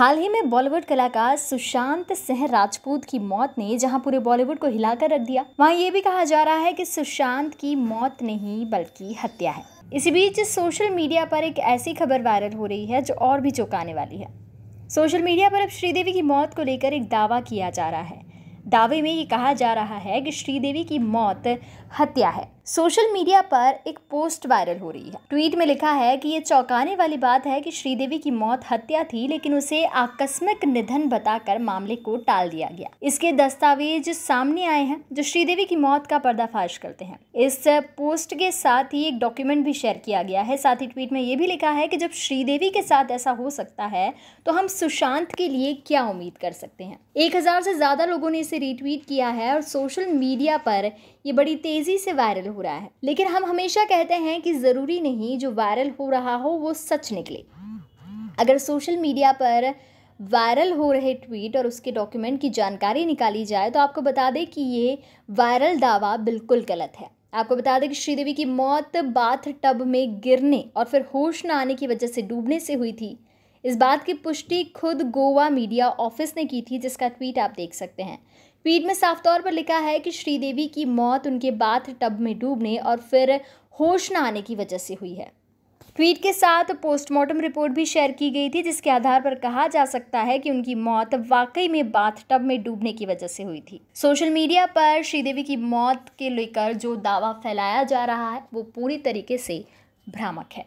हाल ही में बॉलीवुड कलाकार सुशांत सिंह राजपूत की मौत ने जहां पूरे बॉलीवुड को हिलाकर रख दिया वहां ये भी कहा जा रहा है कि सुशांत की मौत नहीं बल्कि हत्या है इसी बीच सोशल मीडिया पर एक ऐसी खबर वायरल हो रही है जो और भी चौंकाने वाली है सोशल मीडिया पर अब श्रीदेवी की मौत को लेकर एक दावा किया जा रहा है दावे में ये कहा जा रहा है कि श्रीदेवी की मौत हत्या है सोशल मीडिया पर एक पोस्ट वायरल हो रही है ट्वीट में लिखा है कि ये चौंकाने वाली बात है कि श्रीदेवी की मौत हत्या थी लेकिन उसे आकस्मिक निधन बताकर मामले को टाल दिया गया इसके दस्तावेज सामने आए हैं जो श्रीदेवी की मौत का पर्दाफाश करते हैं इस पोस्ट के साथ ही एक डॉक्यूमेंट भी शेयर किया गया है साथ ही ट्वीट में ये भी लिखा है कि जब श्रीदेवी के साथ ऐसा हो सकता है तो हम सुशांत के लिए क्या उम्मीद कर सकते हैं एक हजार से ज्यादा लोगों ने इसे रिट्वीट किया है और सोशल मीडिया पर ये बड़ी तेजी से वायरल हो रहा है लेकिन हम हमेशा कहते हैं कि ज़रूरी नहीं जो वायरल हो रहा हो वो सच निकले अगर सोशल मीडिया पर वायरल हो रहे ट्वीट और उसके डॉक्यूमेंट की जानकारी निकाली जाए तो आपको बता दें कि ये वायरल दावा बिल्कुल गलत है आपको बता दें कि श्रीदेवी की मौत बाथ टब में गिरने और फिर होश न आने की वजह से डूबने से हुई थी इस बात की पुष्टि खुद गोवा मीडिया ऑफिस ने की थी जिसका ट्वीट आप देख सकते हैं ट्वीट में साफ तौर पर लिखा है कि श्रीदेवी की मौत उनके बाथ टब में डूबने और फिर होश न आने की वजह से हुई है ट्वीट के साथ पोस्टमार्टम रिपोर्ट भी शेयर की गई थी जिसके आधार पर कहा जा सकता है कि उनकी मौत वाकई में बाथटब में डूबने की वजह से हुई थी सोशल मीडिया पर श्रीदेवी की मौत के लेकर जो दावा फैलाया जा रहा है वो पूरी तरीके से भ्रामक है